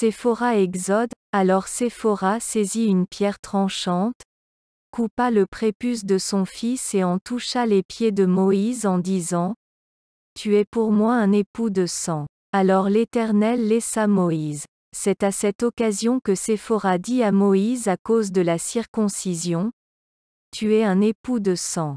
Séphora exode, alors Séphora saisit une pierre tranchante, coupa le prépuce de son fils et en toucha les pieds de Moïse en disant, Tu es pour moi un époux de sang. Alors l'Éternel laissa Moïse. C'est à cette occasion que Séphora dit à Moïse à cause de la circoncision, Tu es un époux de sang.